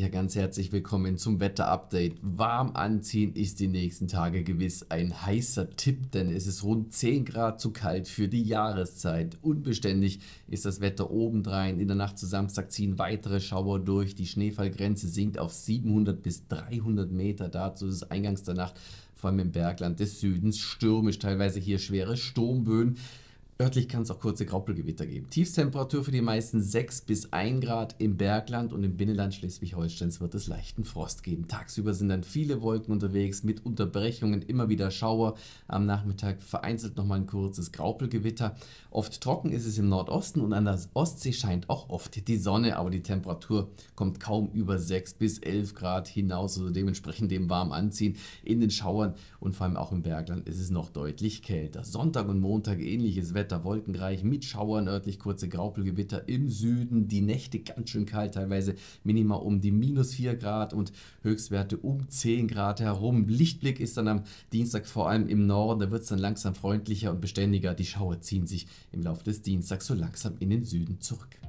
Ja, ganz herzlich willkommen zum Wetterupdate. Warm anziehen ist die nächsten Tage gewiss ein heißer Tipp, denn es ist rund 10 Grad zu kalt für die Jahreszeit. Unbeständig ist das Wetter obendrein. In der Nacht zu Samstag ziehen weitere Schauer durch. Die Schneefallgrenze sinkt auf 700 bis 300 Meter. Dazu ist es eingangs der Nacht vor allem im Bergland des Südens stürmisch, teilweise hier schwere Sturmböen. Örtlich kann es auch kurze Graupelgewitter geben. Tiefstemperatur für die meisten 6 bis 1 Grad. Im Bergland und im Binnenland Schleswig-Holsteins wird es leichten Frost geben. Tagsüber sind dann viele Wolken unterwegs mit Unterbrechungen, immer wieder Schauer. Am Nachmittag vereinzelt nochmal ein kurzes Graupelgewitter. Oft trocken ist es im Nordosten und an der Ostsee scheint auch oft die Sonne, aber die Temperatur kommt kaum über 6 bis 11 Grad hinaus, also dementsprechend dem warm anziehen. In den Schauern und vor allem auch im Bergland ist es noch deutlich kälter. Sonntag und Montag ähnliches Wetter. Wetter, wolkenreich, mit Schauern, örtlich kurze Graupelgewitter im Süden, die Nächte ganz schön kalt, teilweise Minima um die minus 4 Grad und Höchstwerte um 10 Grad herum. Lichtblick ist dann am Dienstag vor allem im Norden, da wird es dann langsam freundlicher und beständiger. Die Schauer ziehen sich im Laufe des Dienstags so langsam in den Süden zurück.